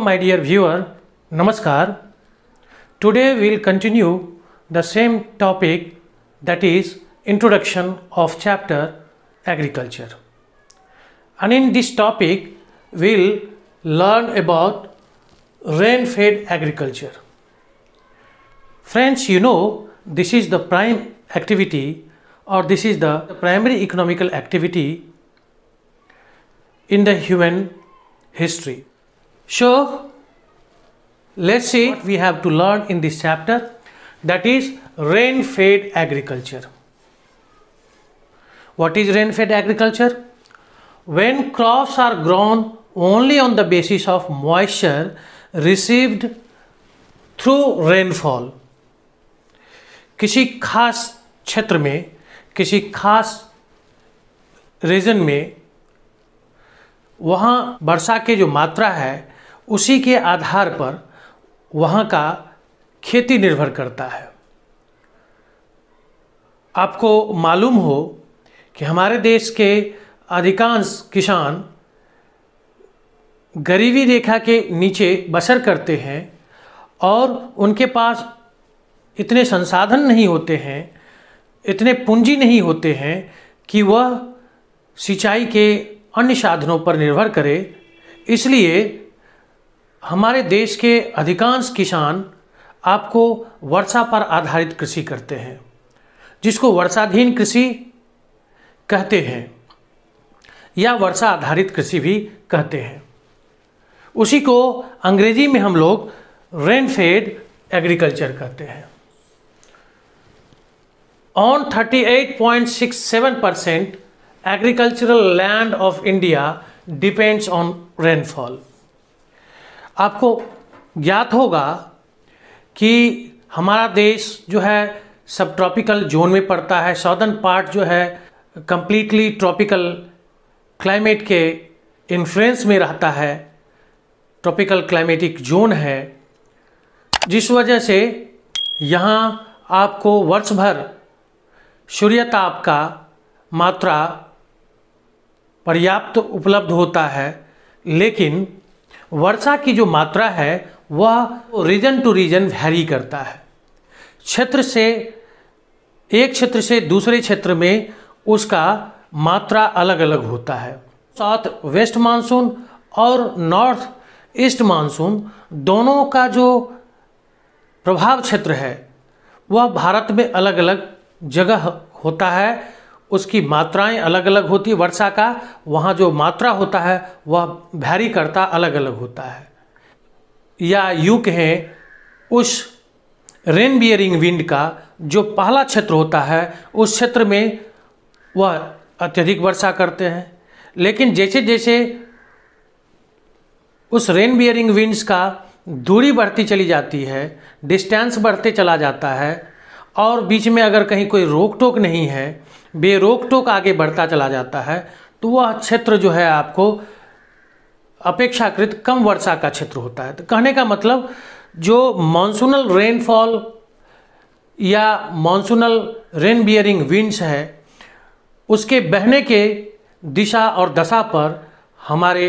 my dear viewer, Namaskar. Today we will continue the same topic that is introduction of chapter agriculture. And in this topic we will learn about rain-fed agriculture. Friends, you know this is the prime activity or this is the primary economical activity in the human history So, let's see what we have to learn in this chapter that is rain fed agriculture. What is rain fed agriculture? When crops are grown only on the basis of moisture received through rainfall. किसी खास क्षेत्र में किसी खास reason में वहाँ वर्षा के जो मात्रा है उसी के आधार पर वहाँ का खेती निर्भर करता है आपको मालूम हो कि हमारे देश के अधिकांश किसान गरीबी रेखा के नीचे बसर करते हैं और उनके पास इतने संसाधन नहीं होते हैं इतने पूंजी नहीं होते हैं कि वह सिंचाई के अन्य साधनों पर निर्भर करे इसलिए हमारे देश के अधिकांश किसान आपको वर्षा पर आधारित कृषि करते हैं जिसको वर्षाधीन कृषि कहते हैं या वर्षा आधारित कृषि भी कहते हैं उसी को अंग्रेजी में हम लोग रेनफेड एग्रीकल्चर कहते हैं on 38.67 percent agricultural land of India depends on rainfall आपको ज्ञात होगा कि हमारा देश जो है सब ट्रॉपिकल जोन में पड़ता है सौदर्न पार्ट जो है कम्प्लीटली ट्रॉपिकल क्लाइमेट के इन्फ्लुएंस में रहता है ट्रॉपिकल क्लाइमेटिक जोन है जिस वजह से यहाँ आपको वर्ष भर सूर्यताप का मात्रा पर्याप्त उपलब्ध होता है लेकिन वर्षा की जो मात्रा है वह रीजन टू रीजन वैरी करता है क्षेत्र से एक क्षेत्र से दूसरे क्षेत्र में उसका मात्रा अलग अलग होता है साउथ वेस्ट मानसून और नॉर्थ ईस्ट मानसून दोनों का जो प्रभाव क्षेत्र है वह भारत में अलग अलग जगह होता है उसकी मात्राएं अलग अलग होती वर्षा का वहाँ जो मात्रा होता है वह भारी करता अलग अलग होता है या यू कहें उस रेन बियरिंग विंड का जो पहला क्षेत्र होता है उस क्षेत्र में वह अत्यधिक वर्षा करते हैं लेकिन जैसे जैसे उस रेन बियरिंग विंड्स का दूरी बढ़ती चली जाती है डिस्टेंस बढ़ते चला जाता है और बीच में अगर कहीं कोई रोक टोक नहीं है बेरोक टोक आगे बढ़ता चला जाता है तो वह क्षेत्र जो है आपको अपेक्षाकृत कम वर्षा का क्षेत्र होता है तो कहने का मतलब जो मानसूनल रेनफॉल या मानसूनल रेन बियरिंग विंड्स है उसके बहने के दिशा और दशा पर हमारे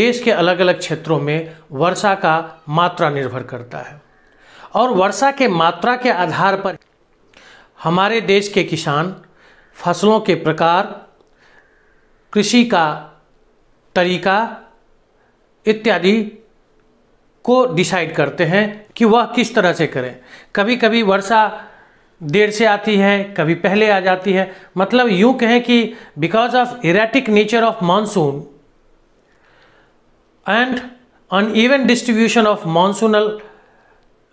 देश के अलग अलग क्षेत्रों में वर्षा का मात्रा निर्भर करता है और वर्षा के मात्रा के आधार पर हमारे देश के किसान फसलों के प्रकार कृषि का तरीका इत्यादि को डिसाइड करते हैं कि वह किस तरह से करें कभी कभी वर्षा देर से आती है कभी पहले आ जाती है मतलब यूं कहें कि because of erratic nature of monsoon and uneven even distribution of monsoonal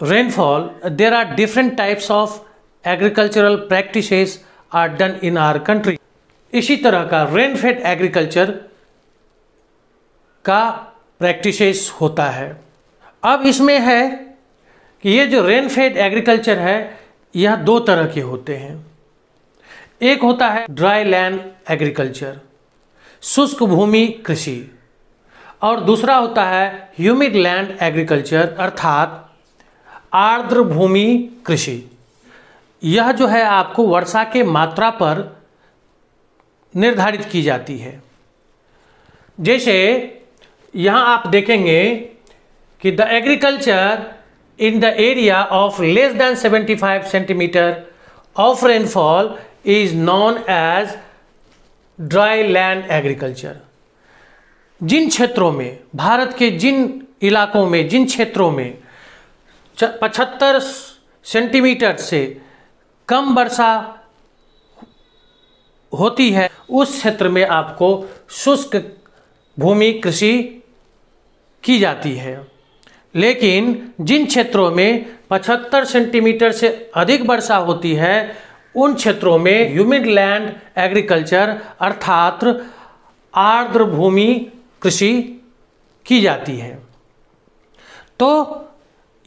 rainfall there are different types of agricultural practices are done in our country इसी तरह का रेनफेड एग्रीकल्चर का प्रैक्टिस होता है अब इसमें है कि ये जो रेनफेड एग्रीकल्चर है यह दो तरह के होते हैं एक होता है ड्राई लैंड एग्रीकल्चर शुष्क भूमि कृषि और दूसरा होता है ह्यूमिड लैंड एग्रीकल्चर अर्थात आर्द्र भूमि कृषि यह जो है आपको वर्षा के मात्रा पर निर्धारित की जाती है जैसे यहाँ आप देखेंगे कि the agriculture in the area of less than 75 centimetre of rainfall is known as dry land agriculture जिन क्षेत्रों में भारत के जिन इलाकों में जिन क्षेत्रों में पचहत्तर सेंटीमीटर से कम वर्षा होती है उस क्षेत्र में आपको शुष्क भूमि कृषि की जाती है लेकिन जिन क्षेत्रों में 75 सेंटीमीटर से अधिक वर्षा होती है उन क्षेत्रों में ह्यूमिड लैंड एग्रीकल्चर अर्थात आर्द्र भूमि कृषि की जाती है तो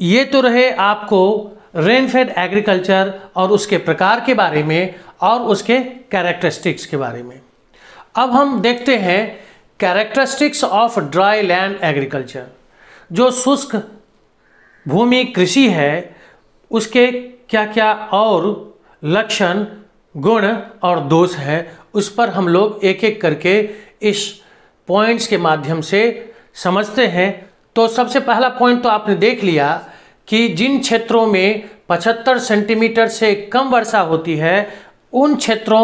ये तो रहे आपको रेनफेड एग्रीकल्चर और उसके प्रकार के बारे में और उसके कैरेक्टरिस्टिक्स के बारे में अब हम देखते हैं characteristics of dry land agriculture जो शुष्क भूमि कृषि है उसके क्या क्या और लक्षण गुण और दोष है उस पर हम लोग एक एक करके इस पॉइंट्स के माध्यम से समझते हैं तो सबसे पहला पॉइंट तो आपने देख लिया कि जिन क्षेत्रों में 75 सेंटीमीटर से कम वर्षा होती है उन क्षेत्रों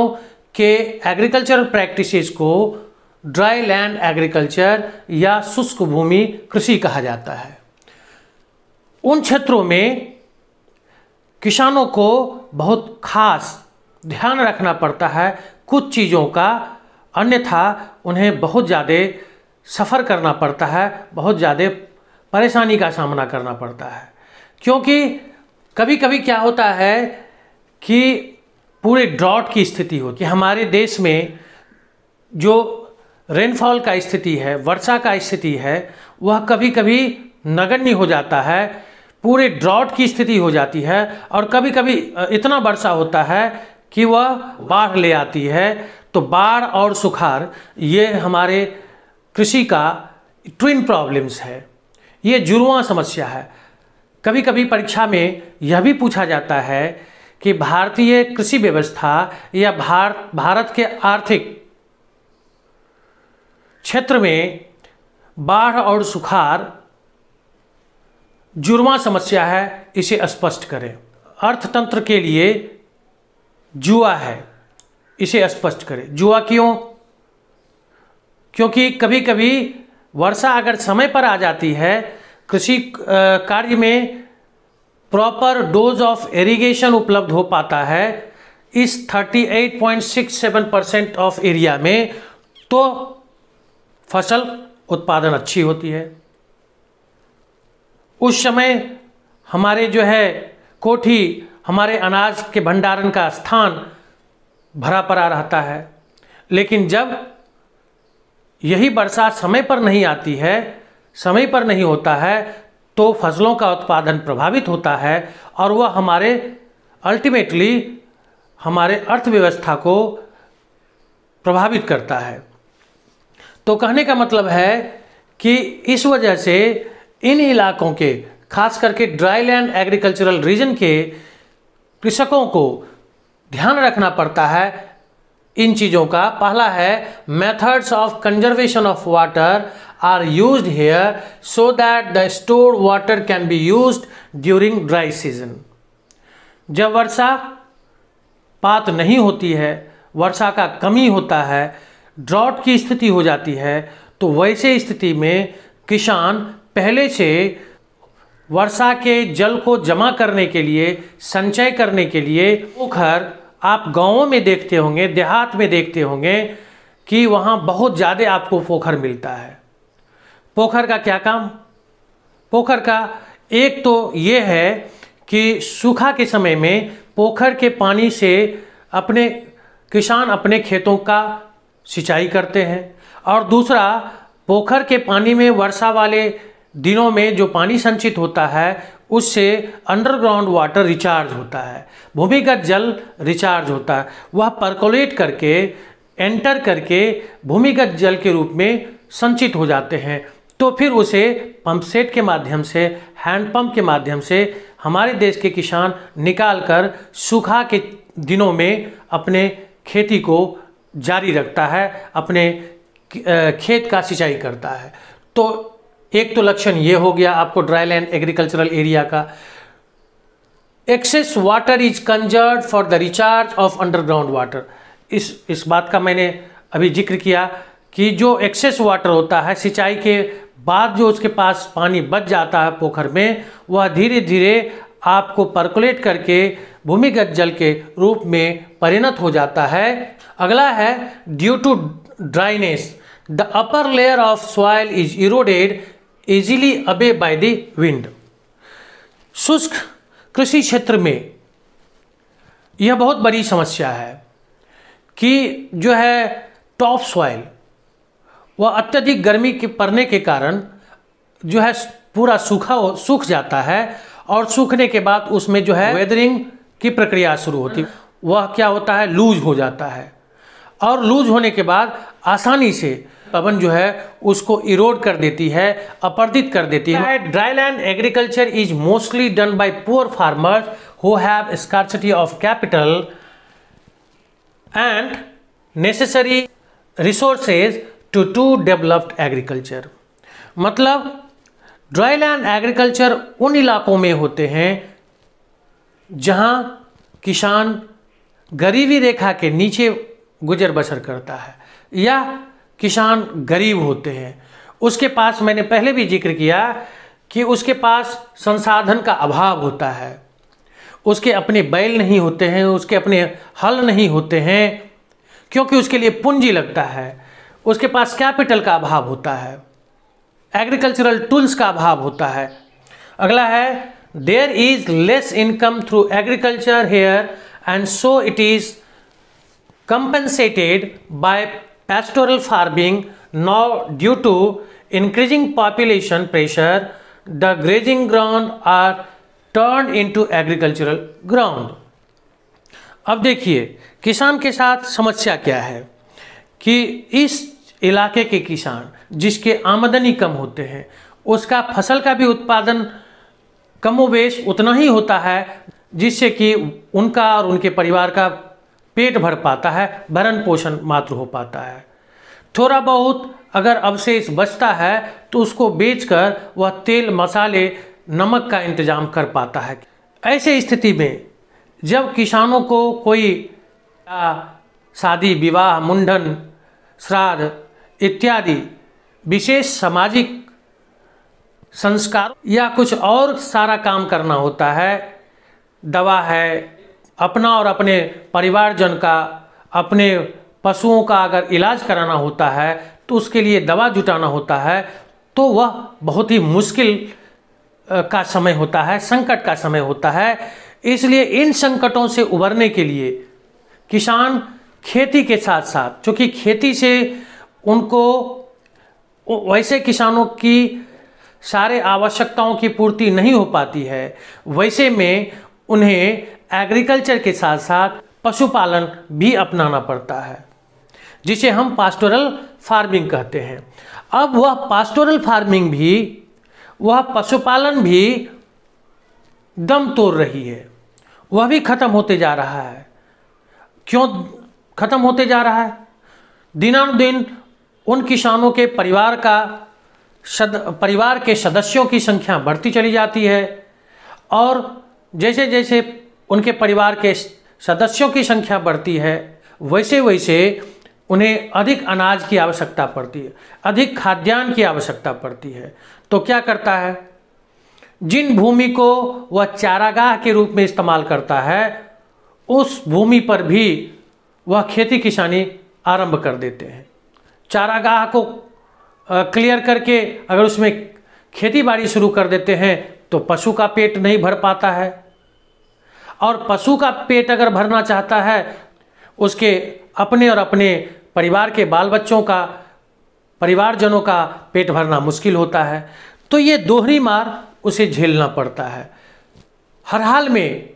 के एग्रीकल्चरल प्रैक्टिसेस को ड्राई लैंड एग्रीकल्चर या शुष्क भूमि कृषि कहा जाता है उन क्षेत्रों में किसानों को बहुत खास ध्यान रखना पड़ता है कुछ चीज़ों का अन्यथा उन्हें बहुत ज़्यादा सफ़र करना पड़ता है बहुत ज़्यादा परेशानी का सामना करना पड़ता है क्योंकि कभी कभी क्या होता है कि पूरे ड्रॉट की स्थिति हो कि हमारे देश में जो रेनफॉल का स्थिति है वर्षा का स्थिति है वह कभी कभी नगण्य हो जाता है पूरे ड्रॉट की स्थिति हो जाती है और कभी कभी इतना वर्षा होता है कि वह बाढ़ ले आती है तो बाढ़ और सुखार ये हमारे कृषि का ट्विन प्रॉब्लम्स है ये जुड़वा समस्या है कभी कभी परीक्षा में यह भी पूछा जाता है कि भारतीय कृषि व्यवस्था या भारत भारत के आर्थिक क्षेत्र में बाढ़ और सुखार जुर्मा समस्या है इसे स्पष्ट करें अर्थतंत्र के लिए जुआ है इसे स्पष्ट करें जुआ क्यों क्योंकि कभी कभी वर्षा अगर समय पर आ जाती है कृषि कार्य में प्रॉपर डोज ऑफ इरिगेशन उपलब्ध हो पाता है इस 38.67 परसेंट ऑफ एरिया में तो फसल उत्पादन अच्छी होती है उस समय हमारे जो है कोठी हमारे अनाज के भंडारण का स्थान भरा पड़ा रहता है लेकिन जब यही बरसात समय पर नहीं आती है समय पर नहीं होता है तो फसलों का उत्पादन प्रभावित होता है और वह हमारे अल्टीमेटली हमारे अर्थव्यवस्था को प्रभावित करता है तो कहने का मतलब है कि इस वजह से इन इलाकों के खास करके ड्राई लैंड एग्रीकल्चरल रीजन के कृषकों को ध्यान रखना पड़ता है इन चीज़ों का पहला है methods of conservation of water are use here so that the store water can be use during dry season जब वर्षा पात नहीं होती है वर्षा का कमी होता है ड्रॉट की स्थिति हो जाती है तो वैसे स्थिति में किसान पहले से वर्षा के जल को जमा करने के लिए संचय करने के लिए पोखर आप गाँवों में देखते होंगे देहात में देखते होंगे कि वहाँ बहुत ज़्यादा आपको पोखर मिलता है पोखर का क्या काम पोखर का एक तो ये है कि सूखा के समय में पोखर के पानी से अपने किसान अपने खेतों का सिंचाई करते हैं और दूसरा पोखर के पानी में वर्षा वाले दिनों में जो पानी संचित होता है उससे अंडरग्राउंड वाटर रिचार्ज होता है भूमिगत जल रिचार्ज होता है वह परकोलेट करके एंटर करके भूमिगत जल के रूप में संचित हो जाते हैं तो फिर उसे पंप सेट के माध्यम से हैंडपम्प के माध्यम से हमारे देश के किसान निकाल कर सूखा के दिनों में अपने खेती को जारी रखता है अपने खेत का सिंचाई करता है तो एक तो लक्षण ये हो गया आपको ड्राई लैंड एग्रीकल्चरल एरिया का excess water is conserved for the recharge of underground water इस इस बात का मैंने अभी जिक्र किया कि जो एक्सेस वाटर होता है सिंचाई के बाद जो उसके पास पानी बच जाता है पोखर में वह धीरे धीरे आपको परकुलेट करके भूमिगत जल के रूप में परिणत हो जाता है अगला है due to dryness the upper layer of soil is eroded easily away by the wind शुष्क कृषि क्षेत्र में यह बहुत बड़ी समस्या है कि जो है टॉप सॉइल वह अत्यधिक गर्मी के पड़ने के कारण जो है पूरा सूखा हो सूख जाता है और सूखने के बाद उसमें जो है वेदरिंग की प्रक्रिया शुरू होती है वह क्या होता है लूज हो जाता है और लूज होने के बाद आसानी से पवन जो है उसको इरोड कर देती है अपर्दित कर देती है dry land agriculture is mostly done by poor farmers who have scarcity of capital and necessary resources to to developed agriculture मतलब ड्राई लैंड एग्रीकल्चर उन इलाकों में होते हैं जहां किसान गरीबी रेखा के नीचे गुजर बसर करता है या किसान गरीब होते हैं उसके पास मैंने पहले भी जिक्र किया कि उसके पास संसाधन का अभाव होता है उसके अपने बैल नहीं होते हैं उसके अपने हल नहीं होते हैं क्योंकि उसके लिए पूंजी लगता है उसके पास कैपिटल का अभाव होता है एग्रीकल्चरल टूल्स का अभाव होता है अगला है there is less income through agriculture here and so it is compensated by pastoral farming now due to increasing population pressure the grazing ground are turned into agricultural ground अब देखिए किसान के साथ समस्या क्या है कि इस इलाके के किसान जिसके आमदनी कम होते हैं उसका फसल का भी उत्पादन कमोवेश उतना ही होता है जिससे कि उनका और उनके परिवार का पेट भर पाता है भरण पोषण मात्र हो पाता है थोड़ा बहुत अगर अवशेष बचता है तो उसको बेचकर वह तेल मसाले नमक का इंतजाम कर पाता है ऐसे स्थिति में जब किसानों को कोई शादी विवाह मुंडन श्राद्ध इत्यादि विशेष सामाजिक संस्कार या कुछ और सारा काम करना होता है दवा है अपना और अपने परिवारजन का अपने पशुओं का अगर इलाज कराना होता है तो उसके लिए दवा जुटाना होता है तो वह बहुत ही मुश्किल का समय होता है संकट का समय होता है इसलिए इन संकटों से उबरने के लिए किसान खेती के साथ साथ चूँकि खेती से उनको वैसे किसानों की सारे आवश्यकताओं की पूर्ति नहीं हो पाती है वैसे में उन्हें एग्रीकल्चर के साथ साथ पशुपालन भी अपनाना पड़ता है जिसे हम पास्टोरल फार्मिंग कहते हैं अब वह पास्टोरल फार्मिंग भी वह पशुपालन भी दम तोड़ रही है वह भी ख़त्म होते जा रहा है क्यों ख़त्म होते जा रहा है दिनानुदिन उन किसानों के परिवार का सद परिवार के सदस्यों की संख्या बढ़ती चली जाती है और जैसे जैसे उनके परिवार के सदस्यों की संख्या बढ़ती है वैसे वैसे उन्हें अधिक अनाज की आवश्यकता पड़ती है अधिक खाद्यान्न की आवश्यकता पड़ती है तो क्या करता है जिन भूमि को वह चारागाह के रूप में इस्तेमाल करता है उस भूमि पर भी वह खेती किसानी आरंभ कर देते हैं चारागाह को क्लियर करके अगर उसमें खेती बाड़ी शुरू कर देते हैं तो पशु का पेट नहीं भर पाता है और पशु का पेट अगर भरना चाहता है उसके अपने और अपने परिवार के बाल बच्चों का परिवारजनों का पेट भरना मुश्किल होता है तो ये दोहरी मार उसे झेलना पड़ता है हर हाल में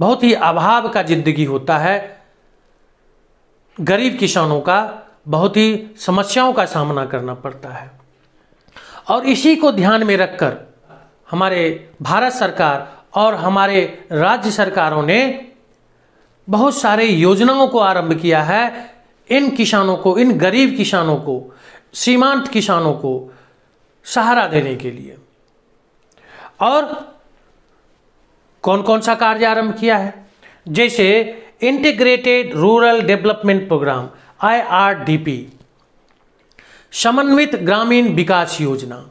बहुत ही अभाव का जिंदगी होता है गरीब किसानों का बहुत ही समस्याओं का सामना करना पड़ता है और इसी को ध्यान में रखकर हमारे भारत सरकार और हमारे राज्य सरकारों ने बहुत सारे योजनाओं को आरंभ किया है इन किसानों को इन गरीब किसानों को सीमांत किसानों को सहारा देने के लिए और कौन कौन सा कार्य आरंभ किया है जैसे integrated rural development programme IRDP समन्वित ग्रामीण विकास योजना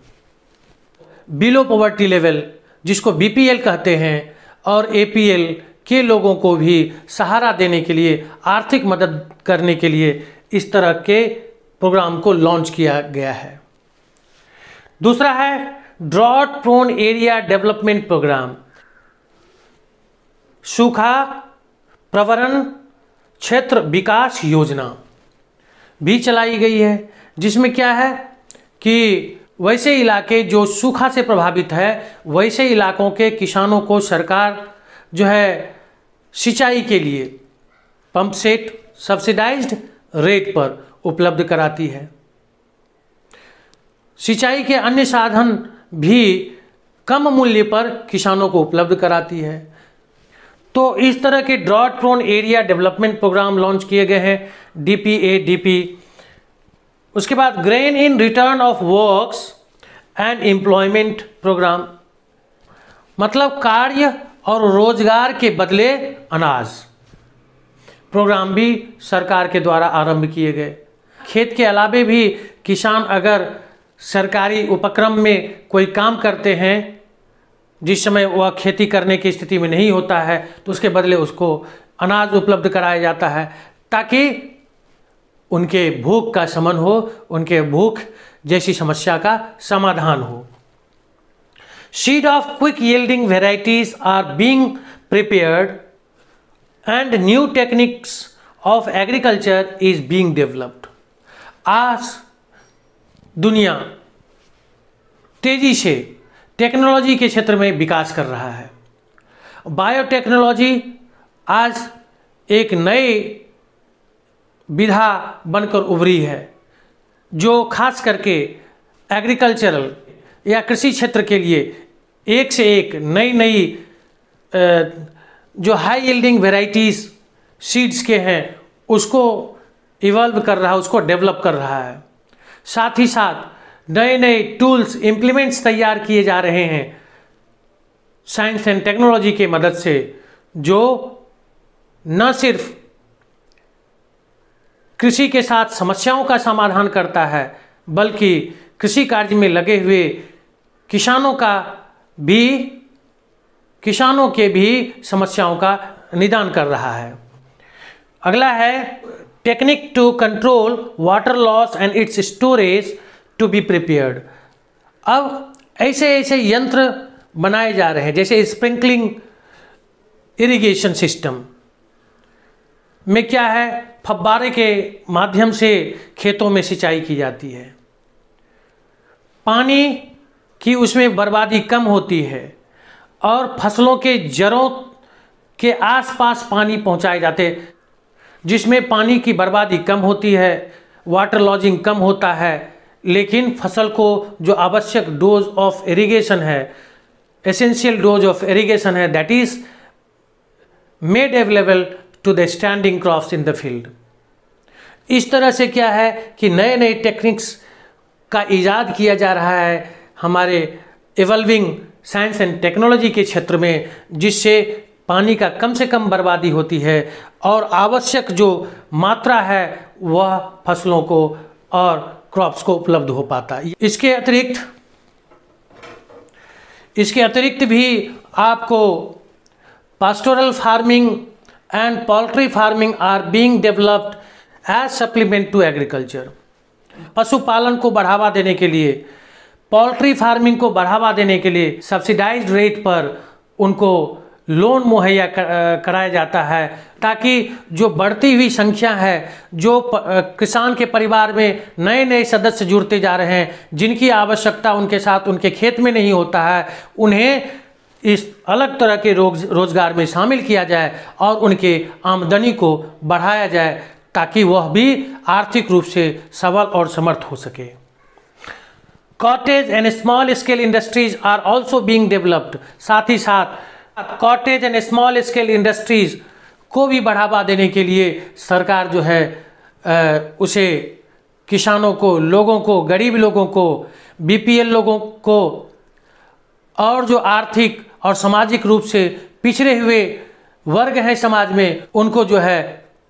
बिलो पॉवर्टी लेवल जिसको बीपीएल कहते हैं और एपीएल के लोगों को भी सहारा देने के लिए आर्थिक मदद करने के लिए इस तरह के प्रोग्राम को लॉन्च किया गया है दूसरा है drought prone area development programme सूखा प्रवरण क्षेत्र विकास योजना भी चलाई गई है जिसमें क्या है कि वैसे इलाके जो सूखा से प्रभावित है वैसे इलाकों के किसानों को सरकार जो है सिंचाई के लिए पंप सेट सब्सिडाइज्ड रेट पर उपलब्ध कराती है सिंचाई के अन्य साधन भी कम मूल्य पर किसानों को उपलब्ध कराती है तो इस तरह के drought prone area development programme launch किए गए हैं D P A D P उसके बाद grain in return of works and employment programme मतलब कार्य और रोजगार के बदले अनाज प्रोग्राम भी सरकार के द्वारा आरंभ किए गए खेत के अलावे भी किसान अगर सरकारी उपक्रम में कोई काम करते हैं जिस समय वह खेती करने की स्थिति में नहीं होता है तो उसके बदले उसको अनाज उपलब्ध कराया जाता है ताकि उनके भूख का शमन हो उनके भूख जैसी समस्या का समाधान हो seed of quick yielding varieties are being prepared and new techniques of agriculture is being developed आज दुनिया तेजी से टेक्नोलॉजी के क्षेत्र में विकास कर रहा है बायोटेक्नोलॉजी आज एक नए विधा बनकर उभरी है जो खास करके एग्रीकल्चरल या कृषि क्षेत्र के लिए एक से एक नई नई जो हाई यील्डिंग वेराइटीज़ सीड्स के हैं उसको इवॉल्व कर रहा है उसको डेवलप कर रहा है साथ ही साथ नए नए टूल्स इम्प्लीमेंट्स तैयार किए जा रहे हैं साइंस एंड टेक्नोलॉजी के मदद से जो न सिर्फ कृषि के साथ समस्याओं का समाधान करता है बल्कि कृषि कार्य में लगे हुए किसानों का भी किसानों के भी समस्याओं का निदान कर रहा है अगला है technique to control water loss and its storage to be prepared अब ऐसे ऐसे यंत्र बनाए जा रहे हैं जैसे स्प्रिंकलिंग इरिगेशन सिस्टम में क्या है फब्बारे के माध्यम से खेतों में सिंचाई की जाती है पानी की उसमें बर्बादी कम होती है और फसलों के जड़ों के आसपास पानी पहुंचाए जाते जिसमें पानी की बर्बादी कम होती है वाटर लॉजिंग कम होता है लेकिन फसल को जो आवश्यक डोज ऑफ इरिगेशन है एसेंशियल डोज ऑफ इरिगेशन है that is made available to the standing crops in the field इस तरह से क्या है कि नए नए टेक्निक्स का इजाद किया जा रहा है हमारे इवॉल्विंग साइंस एंड टेक्नोलॉजी के क्षेत्र में जिससे पानी का कम से कम बर्बादी होती है और आवश्यक जो मात्रा है वह फसलों को और क्रॉप्स को उपलब्ध हो पाता है इसके अतिरिक्त इसके अतिरिक्त भी आपको pastoral farming and poultry farming are being developed as supplement to agriculture. पशुपालन को बढ़ावा देने के लिए पोल्ट्री फार्मिंग को बढ़ावा देने के लिए सब्सिडाइज रेट पर उनको लोन मुहैया कराया जाता है ताकि जो बढ़ती हुई संख्या है जो किसान के परिवार में नए नए सदस्य जुड़ते जा रहे हैं जिनकी आवश्यकता उनके साथ उनके खेत में नहीं होता है उन्हें इस अलग तरह के रोज रोज़गार में शामिल किया जाए और उनके आमदनी को बढ़ाया जाए ताकि वह भी आर्थिक रूप से सबल और समर्थ हो सके cottage and small scale industries are also being developed साथ ही साथ cottage and small scale industries को भी बढ़ावा देने के लिए सरकार जो है आ, उसे किसानों को लोगों को गरीब लोगों को बीपीएल लोगों को और जो आर्थिक और सामाजिक रूप से पिछड़े हुए वर्ग हैं समाज में उनको जो है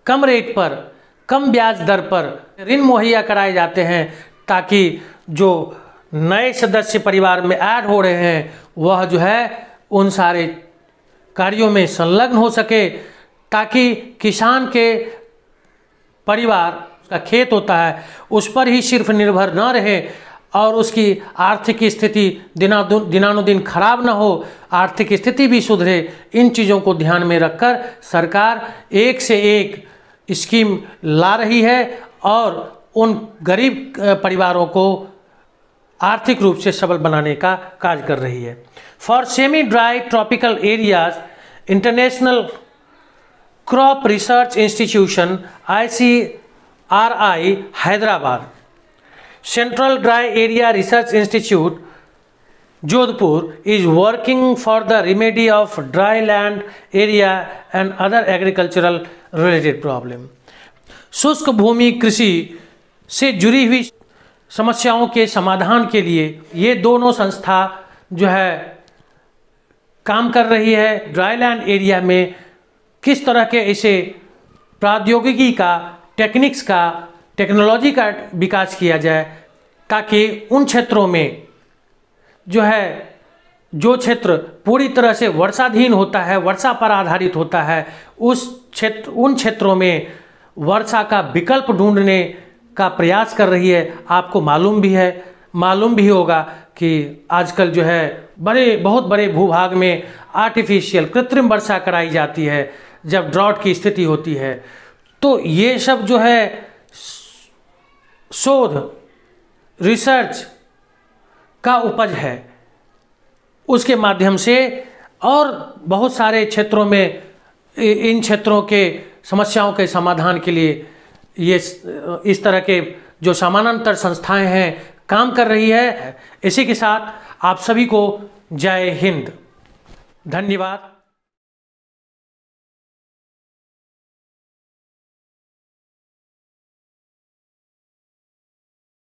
कम रेट पर कम ब्याज दर पर ऋण मुहैया कराए जाते हैं ताकि जो नए सदस्य परिवार में ऐड हो रहे हैं वह जो है उन सारे कार्यों में संलग्न हो सके ताकि किसान के परिवार का खेत होता है उस पर ही सिर्फ निर्भर न रहे और उसकी आर्थिक स्थिति दिना दिनानुदिन खराब ना हो आर्थिक स्थिति भी सुधरे इन चीज़ों को ध्यान में रखकर सरकार एक से एक स्कीम ला रही है और उन गरीब परिवारों को आर्थिक रूप से सबल बनाने का कार्य कर रही है for semi dry tropical areas international crop research institution I Hyderabad central dry area research institute Jodhpur is working for the remedy of dry land area and other agricultural related problem शुष्क भूमि कृषि से जुड़ी हुई समस्याओं के समाधान के लिए ये दोनों संस्था जो है काम कर रही है ड्राई लैंड एरिया में किस तरह के इसे प्रौद्योगिकी का टेक्निक्स का टेक्नोलॉजी का विकास किया जाए ताकि उन क्षेत्रों में जो है जो क्षेत्र पूरी तरह से वर्षाधीन होता है वर्षा पर आधारित होता है उस क्षेत्र उन क्षेत्रों में वर्षा का विकल्प ढूंढने का प्रयास कर रही है आपको मालूम भी है मालूम भी होगा कि आजकल जो है बड़े बहुत बड़े भूभाग में आर्टिफिशियल कृत्रिम वर्षा कराई जाती है जब ड्रॉट की स्थिति होती है तो ये सब जो है शोध रिसर्च का उपज है उसके माध्यम से और बहुत सारे क्षेत्रों में इन क्षेत्रों के समस्याओं के समाधान के लिए ये इस तरह के जो समानांतर संस्थाएं हैं काम कर रही है इसी के साथ आप सभी को जय हिंद धन्यवाद